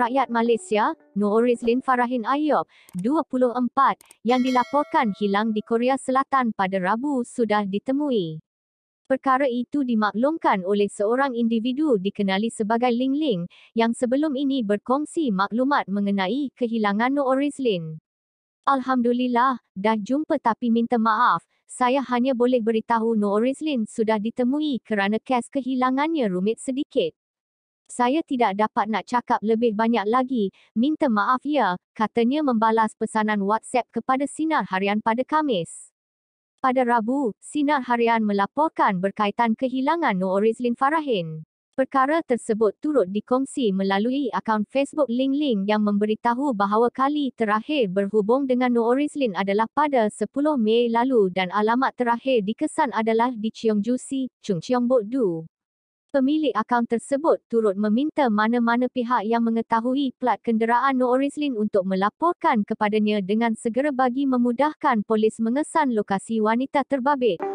Rakyat Malaysia, Nur Rizlin Farahin Ayob, 24, yang dilaporkan hilang di Korea Selatan pada Rabu sudah ditemui. Perkara itu dimaklumkan oleh seorang individu dikenali sebagai Ling Ling yang sebelum ini berkongsi maklumat mengenai kehilangan Nur Rizlin. Alhamdulillah, dah jumpa tapi minta maaf, saya hanya boleh beritahu Nur Rizlin sudah ditemui kerana kes kehilangannya rumit sedikit saya tidak dapat nak cakap lebih banyak lagi, minta maaf ya, katanya membalas pesanan WhatsApp kepada Sinar Harian pada Kamis. Pada Rabu, Sinar Harian melaporkan berkaitan kehilangan Noor Rizlin Farahin. Perkara tersebut turut dikongsi melalui akaun Facebook Ling Ling yang memberitahu bahawa kali terakhir berhubung dengan Noor Rizlin adalah pada 10 Mei lalu dan alamat terakhir dikesan adalah di Cheongju Si, Chung Cheongbok Du. Pemilik akaun tersebut turut meminta mana-mana pihak yang mengetahui plat kenderaan Norislin untuk melaporkan kepadanya dengan segera bagi memudahkan polis mengesan lokasi wanita terbabit.